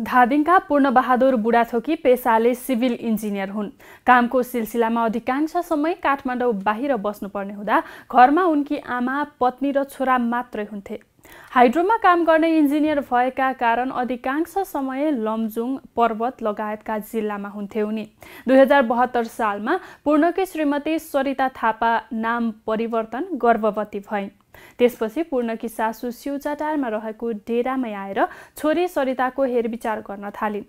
धादिङका पूर्णबहादुर बुढाथोकी पेसाले civil engineer हुन् कामको सिलसिलामा अधिकांश समय काठमाडौँ बाहिर बस्नुपर्ने हुँदा घरमा उनकी आमा पत्नी र छोरा मात्रै हुन्थे हाइड्रोमा काम गर्ने इन्जिनियर भएका कारण अधिकांश समय लमजुङ पर्वत लगायतका जिल्लामा हुन्थे उनी दुई हजार बहत्तर सालमा पूर्णकी श्रीमती सरिता थापा नाम परिवर्तन गर्भवती भइन् त्यसपछि पूर्णकी सासू सिउचाटारमा रहेको डेरामै आएर छोरी सरिताको हेरविचार गर्न थालिन्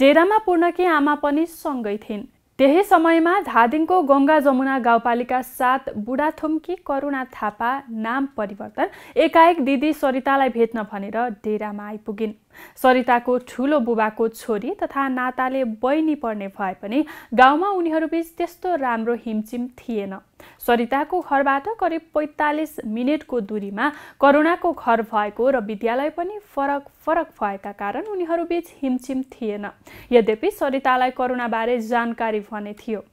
डेरामा पूर्णकी आमा पनि सँगै थिइन् त्यही समयमा धादिङको गङ्गा जमुना गाउँपालिका साथ बुढाथुम्की करुणा थापा नाम परिवर्तन एकाएक दिदी सरितालाई भेट्न भनेर डेरामा आइपुगिन् सरिताको ठुलो बुबाको छोरी तथा नाताले बहिनी पर्ने भए पनि गाउँमा उनीहरूबीच त्यस्तो राम्रो हिमचिम थिएन सरिताको घरबाट करिब पैँतालिस मिनटको दूरीमा करुणाको घर भएको र विद्यालय पनि फरक फरक भएका कारण उनीहरूबीच हिमचिम थिएन यद्यपि सरितालाई करुणाबारे जानकारी भने थियो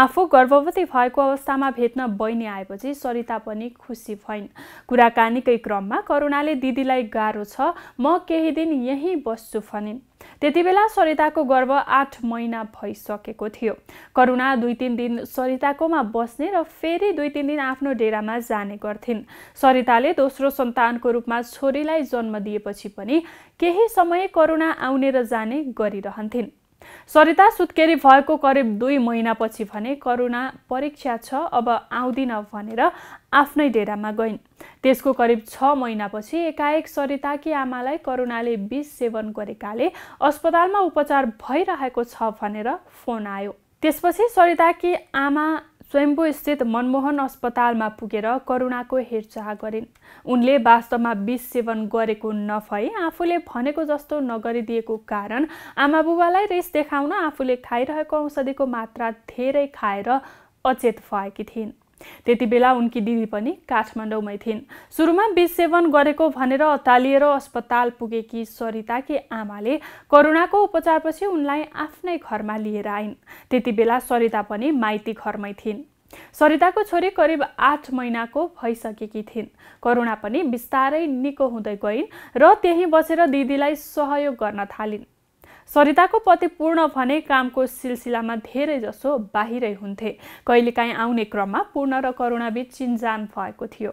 आफू गर्भवती भएको अवस्थामा भेट्न बहिनी आएपछि सरिता पनि खुसी भइन् कुराकानीकै क्रममा करुणाले दिदीलाई गाह्रो छ म केही दिन यहीँ बस्छु भनिन् त्यति बेला सरिताको गर्व आठ महिना भइसकेको थियो करुणा दुई तिन दिन सरिताकोमा बस्ने र फेरि दुई तिन दिन आफ्नो डेरामा जाने गर्थिन् सरिताले दोस्रो सन्तानको रूपमा छोरीलाई जन्म दिएपछि पनि केही समय करुणा आउने र जाने गरिरहन्थिन् सरिता सुत्केरी भएको करिब दुई महिनापछि भने करुणा परीक्षा छ अब आउँदिन भनेर आफ्नै डेरामा गइन् त्यसको करिब छ महिनापछि एकाएक सरिताकी आमालाई करुणाले विष सेवन गरेकाले अस्पतालमा उपचार भइरहेको छ भनेर फोन आयो त्यसपछि सरिताकी आमा स्वयम्भूस्थित मनमोहन अस्पतालमा पुगेर करुणाको हेरचाह गरिन् उनले वास्तवमा विष सेवन गरेको नभए आफूले भनेको जस्तो नगरिदिएको कारण आमाबुबालाई रिस देखाउन आफूले खाइरहेको औषधिको मात्रा धेरै खाएर अचेत भएकी थिइन् त्यति बेला उनकी दिदी पनि काठमाडौँमै थिइन् सुरुमा विष सेवन गरेको भनेर अतालिएर अस्पताल पुगेकी सरिताकी आमाले करुणाको उपचारपछि उनलाई आफ्नै घरमा लिएर आइन् त्यति बेला सरिता पनि माइती घरमै थिइन् सरिताको छोरी करिब आठ महिनाको भइसकेकी थिइन् करुणा पनि बिस्तारै निको हुँदै गइन् र त्यहीँ बसेर दिदीलाई सहयोग गर्न थालिन् सरिताको पति पूर्ण भने कामको सिलसिलामा धेरै जसो बाहिरै हुन्थे कहिलेकाहीँ आउने क्रममा पूर्ण र करुणाबीच चिन्जान भएको थियो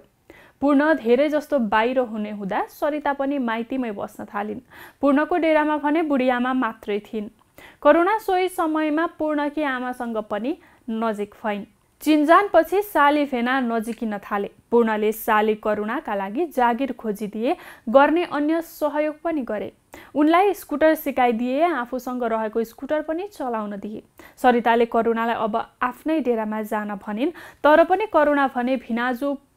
पूर्ण धेरै जस्तो बाहिर हुने हुँदा सरिता पनि माइतीमै बस्न थालिन् पूर्णको डेरामा भने बुढियामा मात्रै थिइन् करुणा सोही समयमा पूर्णकी आमासँग पनि नजिक भइन् चिन्जानपछि साली फेना नजिकिन थाले पूर्णले साली करुणाका लागि जागिर खोजिदिए गर्ने अन्य सहयोग पनि गरे उनलाई स्कुटर सिकाइदिए आफूसँग रहेको स्कुटर पनि चलाउन दिए सरिताले करुणालाई अब आफ्नै डेरामा जान भनिन् तर पनि करुणा भने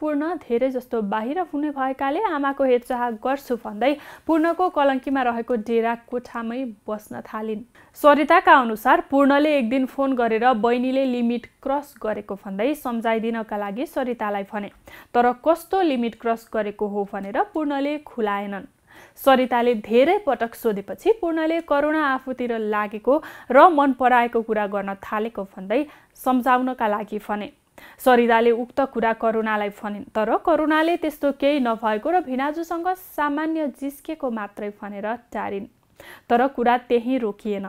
पूर्ण धेरै जस्तो बाहिर हुने भएकाले आमाको हेरचाह गर्छु भन्दै पूर्णको कलङ्कीमा रहेको डेरा कोठामै बस्न थालिन् सरिताका अनुसार पूर्णले एक दिन फोन गरेर बहिनीले लिमिट क्रस गरेको भन्दै सम्झाइदिनका लागि सरितालाई भने तर कस्तो लिमिट क्रस गरेको हो भनेर पूर्णले खुलाएनन् सरिताले धेरै पटक सोधेपछि पूर्णले करुणा आफूतिर लागेको र मन पराएको कुरा गर्न थालेको भन्दै सम्झाउनका लागि भने सरिताले उक्त कुरा करुणालाई फनिन् तर करुणाले त्यस्तो केही नभएको र भिनाजुसँग सामान्य जिस्केको मात्रै भनेर टारिन् तर कुरा त्यही रोकिएन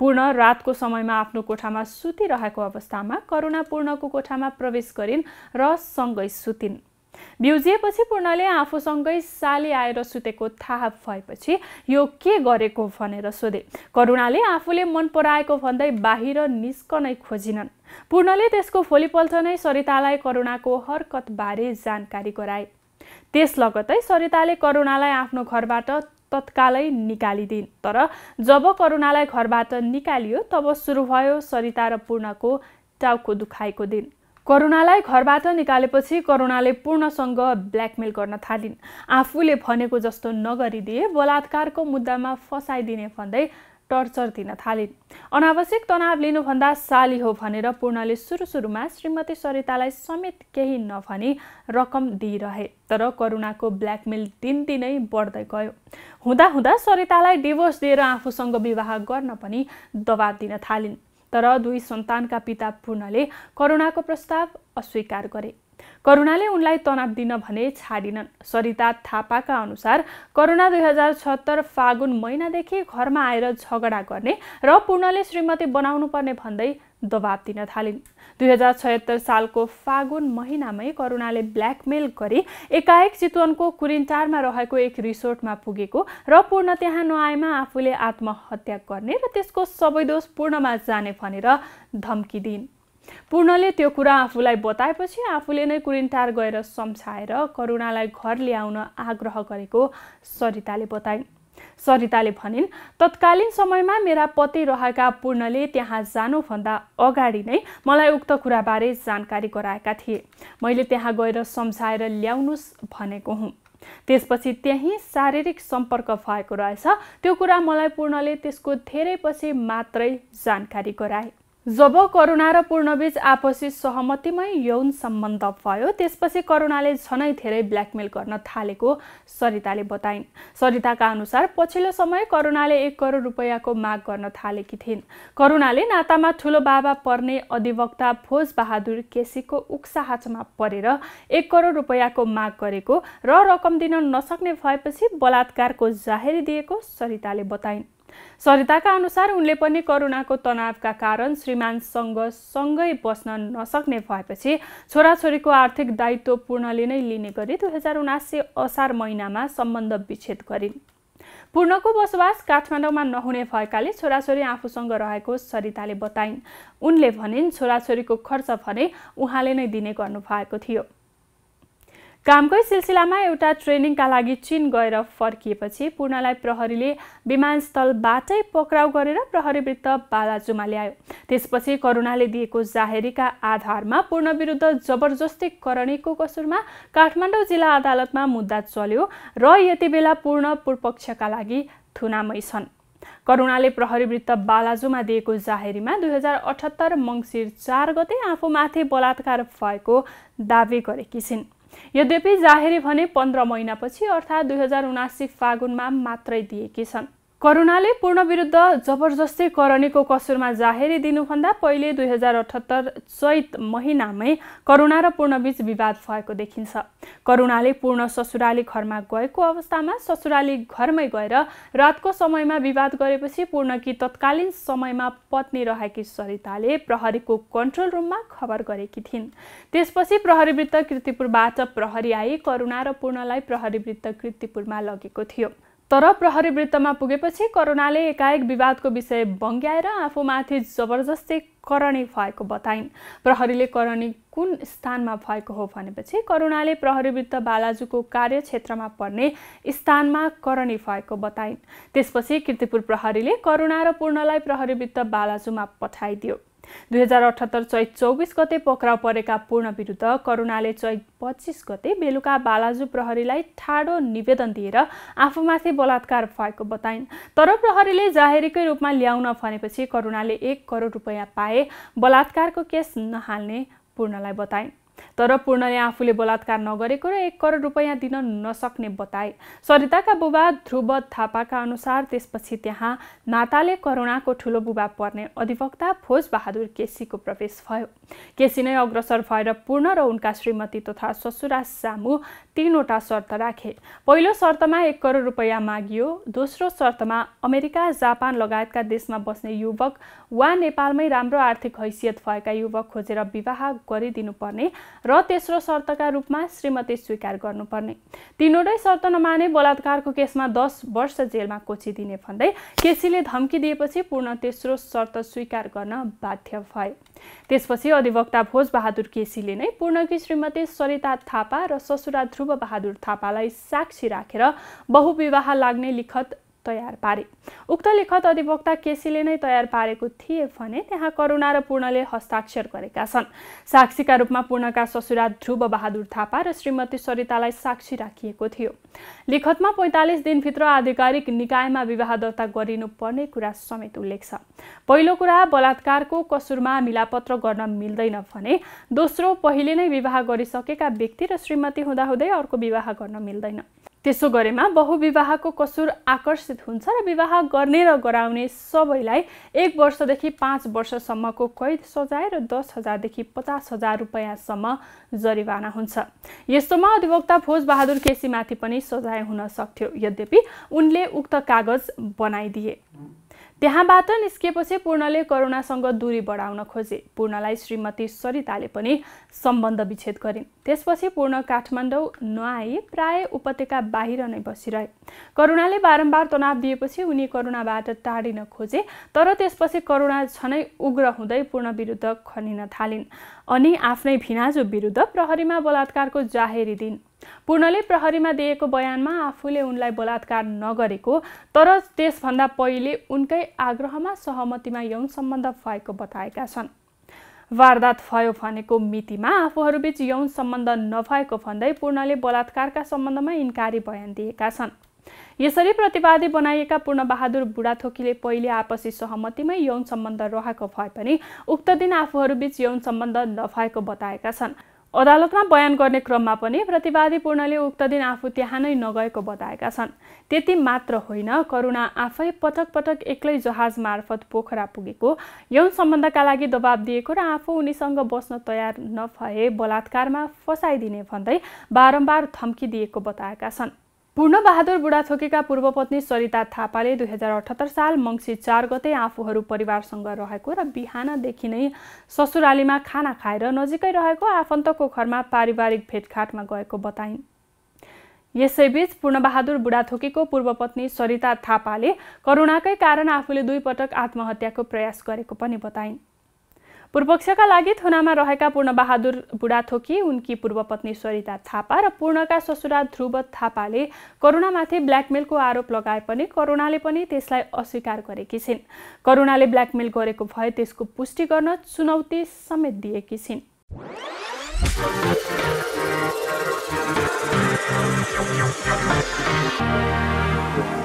पूर्ण रातको समयमा आफ्नो कोठामा सुतिरहेको अवस्थामा करुणा पूर्णको कोठामा प्रवेश गरिन् र सँगै सुतिन् बिउजिएपछि पूर्णले आफूसँगै साली आएर सुतेको थाहा भएपछि यो के गरेको भनेर सोधे करुणाले आफूले मन पराएको भन्दै बाहिर निस्कनै खोजिनन् पूर्णले त्यसको भोलिपल्ट नै सरितालाई करुणाको हरकतबारे जानकारी गराए त्यस लगतै सरिताले करुणालाई आफ्नो घरबाट तत्कालै निकालिदिन् तर जब करुणालाई घरबाट निकालियो तब सुरु भयो सरिता र पूर्णको टाउको दुखाएको दिन करुणालाई घरबाट निकालेपछि करुणाले पूर्णसँग ब्ल्याकमेल गर्न थालिन् आफूले भनेको जस्तो नगरिदिए बलात्कारको मुद्दामा फसाइदिने भन्दै टर्चर दिन थालिन् अनावश्यक तनाव लिनुभन्दा साली हो भनेर पूर्णले सुरु सुरुमा श्रीमती सरितालाई समेत केही नभनी रकम दिइरहे तर करुणाको ब्ल्याकमेल दिनदिनै बढ्दै गयो हुँदा हुँदा सरितालाई डिभोर्स दिएर आफूसँग विवाह गर्न पनि दबाब दिन थालिन् तर दुई सन्तानका पिता पूर्णले करुणाको प्रस्ताव अस्वीकार गरे करुणाले उनलाई तनाव दिन भने छाडिनन् सरिता थापाका अनुसार करुणा दुई हजार छत्तर फागुन महिनादेखि घरमा आएर झगडा गर्ने र पूर्णले श्रीमती बनाउनुपर्ने भन्दै दबाब दिन थालिन् दुई हजार छयत्तर सालको फागुन महिनामै करुणाले ब्ल्याकमेल गरी एकाएक चितवनको कुरिन्टारमा रहेको एक रिसोर्टमा पुगेको र पूर्ण त्यहाँ नआएमा आफूले आत्महत्या गर्ने र त्यसको सबै दोष पूर्णमा जाने भनेर धम्की दिइन् पूर्णले त्यो कुरा आफूलाई बताएपछि आफूले नै कुरिन्टार गएर सम्झाएर करुणालाई घर ल्याउन आग्रह गरेको सरिताले बताइन् सरिताले भनिन् तत्कालीन समयमा मेरा पति रहेका पूर्णले त्यहाँ जानुभन्दा अगाडि नै मलाई उक्त कुराबारे जानकारी गराएका थिए मैले त्यहाँ गएर सम्झाएर ल्याउनुहोस् भनेको हुँ त्यसपछि त्यहीँ शारीरिक सम्पर्क भएको रहेछ त्यो कुरा मलाई पूर्णले त्यसको धेरैपछि मात्रै जानकारी गराए जब करुणा र पूर्णबीच आपसी सहमतिमै यौन सम्बन्ध भयो त्यसपछि करुणाले झनै धेरै ब्ल्याकमेल गर्न थालेको सरिताले बताइन् सरिताका अनुसार पछिल्लो समय करुणाले एक करोड रुपियाँको माग गर्न थालेकी थिइन् करुणाले नातामा ठुलो बाबा पर्ने अधिवक्ता बहादुर केसीको उक्साहाचमा परेर एक करोड रुपियाँको माग गरेको र रकम दिन नसक्ने भएपछि बलात्कारको जाहेरी दिएको सरिताले बताइन् सरिताका अनुसार उनले पनि करुणाको तनावका कारण श्रीमानसँग सँगै बस्न नसक्ने भएपछि छोराछोरीको आर्थिक दायित्व पूर्णले नै लिने गरी दुई हजार उनासी असार महिनामा सम्बन्ध विच्छेद गरिन् पूर्णको बसोबास काठमाडौँमा नहुने भएकाले छोराछोरी आफूसँग रहेको सरिताले बताइन् उनले भनिन् छोराछोरीको खर्च भने उहाँले नै दिने गर्नुभएको थियो कामकै सिलसिलामा एउटा ट्रेनिङका लागि चीन गएर फर्किएपछि पूर्णलाई प्रहरीले विमानस्थलबाटै पक्राउ गरेर प्रहरी वृत्त बालाजुमा ल्यायो त्यसपछि करुणाले दिएको जाहेरीका आधारमा पूर्ण विरुद्ध जबरजस्ती करणीको कसुरमा काठमाडौँ जिल्ला अदालतमा मुद्दा चल्यो र यति बेला पूर्ण पूर्वपक्षका लागि थुनामै छन् करुणाले प्रहरी वृत्त बालाजुमा दिएको जाहेरीमा दुई हजार अठहत्तर मङ्सिर चार गते आफूमाथि बलात्कार भएको दावी गरेकी छिन् यद्यपि जाहेरी भने पन्ध्र महिनापछि अर्थात् दुई हजार उनासी फागुनमा मात्रै दिएकी छन् करुणाले पूर्ण विरुद्ध जबरजस्ती करणीको कसुरमा जाहेरी दिनुभन्दा पहिले दुई हजार अठहत्तर चैत महिनामै करुणा र पूर्णबीच विवाद भएको देखिन्छ करुणाले पूर्ण ससुराली घरमा गएको अवस्थामा ससुराली घरमै गएर रातको समयमा विवाद गरेपछि पूर्णकी तत्कालीन समयमा पत्नी रहेकी सरिताले प्रहरीको कन्ट्रोल रुममा खबर गरेकी थिइन् त्यसपछि प्रहरी वृत्त कृतिपुरबाट प्रहरी आई करुणा र पूर्णलाई प्रहरी वृत्त कृतिपुरमा लगेको थियो तर प्रहरी वृत्तमा पुगेपछि करुणाले एकाएक विवादको विषय बङ्ग्याएर आफूमाथि जबरजस्ती करणी भएको बताइन् प्रहरीले करणी कुन स्थानमा भएको हो भनेपछि करुणाले वृत्त बालाजुको कार्यक्षेत्रमा पर्ने स्थानमा करणी भएको बताइन् त्यसपछि किर्तिपुर प्रहरीले करुणा र पूर्णलाई प्रहरी वृत्त बालाजुमा पठाइदियो दुई हजार अठहत्तर चैत चौबिस गते पक्राउ परेका पूर्ण विरुद्ध करुणाले चैत पच्चिस गते बेलुका बालाजु प्रहरीलाई ठाडो निवेदन दिएर आफूमाथि बलात्कार भएको बताइन् तर प्रहरीले जाहेरीकै रूपमा ल्याउन भनेपछि करुणाले एक करोड रुपियाँ पाए बलात्कारको केस नहाल्ने पूर्णलाई बताइन् तर पूर्णले आफूले बलात्कार नगरेको र एक करोड रुपियाँ दिन नसक्ने बताए सरिताका बुबा ध्रुव थापाका अनुसार त्यसपछि त्यहाँ नाताले करुणाको ठुलो बुबा पर्ने अधिवक्ता फोज बहादुर केसीको प्रवेश भयो केसी नै अग्रसर भएर पूर्ण र उनका श्रीमती तथा ससुरा सामु तीनवटा शर्त राखे पहिलो शर्तमा एक करोड रुपियाँ मागियो दोस्रो शर्तमा अमेरिका जापान लगायतका देशमा बस्ने युवक वा नेपालमै राम्रो आर्थिक हैसियत भएका युवक खोजेर विवाह गरिदिनुपर्ने र तेस्रो शर्तका रूपमा श्रीमती स्वीकार गर्नुपर्ने तिनवटै शर्त नमाने बलात्कारको केसमा दस वर्ष जेलमा कोचिदिने भन्दै केसीले धम्की दिएपछि पूर्ण तेस्रो शर्त स्वीकार गर्न बाध्य भए त्यसपछि अधिवक्ता भोजबहादुर केसीले नै पूर्णकी श्रीमती सरिता थापा र ससुरा ध्रुव बहादुर थापालाई साक्षी राखेर बहुविवाह लाग्ने लिखत तयार पारे उक्त लेखत अधिवक्ता केसीले नै तयार पारेको थिए भने त्यहाँ करुणा र पूर्णले हस्ताक्षर गरेका छन् साक्षीका रूपमा पूर्णका ससुरा ध्रुव बहादुर थापा र श्रीमती सरितालाई साक्षी राखिएको थियो लेखतमा पैँतालिस दिनभित्र आधिकारिक निकायमा विवाह दर्ता गरिनुपर्ने कुरा समेत उल्लेख छ पहिलो कुरा बलात्कारको कसुरमा मिलापत्र गर्न मिल्दैन भने दोस्रो पहिले नै विवाह गरिसकेका व्यक्ति र श्रीमती हुँदाहुँदै अर्को विवाह गर्न मिल्दैन त्यसो गरेमा बहुविवाहको कसुर आकर्षित हुन्छ र विवाह गर्ने र गराउने सबैलाई एक वर्षदेखि पाँच वर्षसम्मको कैद सजाय र दस हजारदेखि पचास हजार रुपियाँसम्म जरिवाना हुन्छ यस्तोमा अधिवक्ता भोजबहादुर केसीमाथि पनि सजाय हुन सक्थ्यो यद्यपि उनले उक्त कागज बनाइदिए त्यहाँबाट निस्किएपछि पूर्णले करुणासँग दूरी बढाउन खोजे पूर्णलाई श्रीमती सरिताले पनि सम्बन्ध विच्छेद गरिन् त्यसपछि पूर्ण काठमाडौँ नआए प्राय उपत्यका बाहिर नै बसिरहे करुणाले बारम्बार तनाव दिएपछि उनी करुणाबाट टाढिन खोजे तर त्यसपछि करुणा झनै उग्र हुँदै पूर्ण विरुद्ध खनिन थालिन् अनि आफ्नै भिनाजु विरुद्ध प्रहरीमा बलात्कारको जाहेरी दिन् पूर्णले प्रहरीमा दिएको बयानमा आफूले उनलाई बलात्कार नगरेको तर त्यसभन्दा पहिले उनकै आग्रहमा सहमतिमा यौन सम्बन्ध भएको बताएका छन् वारदात भयो भनेको मितिमा आफूहरूबीच यौन सम्बन्ध नभएको भन्दै पूर्णले बलात्कारका सम्बन्धमा इन्कारी बयान दिएका छन् यसरी प्रतिवादी बनाइएका पूर्णबहादुर बुढाथोकीले पहिले आपसी सहमतिमै यौन सम्बन्ध रहेको भए पनि उक्त दिन आफूहरूबीच यौन सम्बन्ध नभएको बताएका छन् अदालतमा बयान गर्ने क्रममा पनि प्रतिवादी पूर्णले उक्त दिन आफू त्यहाँ नै नगएको बताएका छन् त्यति मात्र होइन करुणा आफै पटक पटक एक्लै जहाज मार्फत पोखरा पुगेको यौन सम्बन्धका लागि दबाब दिएको र आफू उनीसँग बस्न तयार नभए बलात्कारमा फसाइदिने भन्दै बारम्बार धम्की दिएको बताएका छन् पूर्णबहादुर बुढाथोकीका पूर्वपत्नी सरिता थापाले दुई हजार अठहत्तर साल मङ्सी चार गते आफूहरू परिवारसँग रहेको र बिहानदेखि नै ससुरालीमा खाना खाएर नजिकै रहेको आफन्तको घरमा पारिवारिक भेटघाटमा गएको बताइन् यसैबीच पूर्णबहादुर बुढाथोकीको पूर्वपत्नी सरिता थापाले करुणाकै कारण आफूले दुईपटक आत्महत्याको प्रयास गरेको पनि बताइन् पूर्वपक्षका लागि थुनामा रहेका पूर्णबहादुर बुढाथोकी उनकी पूर्व पत्नी सरिता थापा र पूर्णका ससुरा ध्रुव थापाले करुणामाथि ब्ल्याकमेलको आरोप लगाए पनि करुणाले पनि त्यसलाई अस्वीकार गरेकी छिन् करुणाले ब्ल्याकमेल गरेको भए त्यसको पुष्टि गर्न चुनौती समेत दिएकी छिन्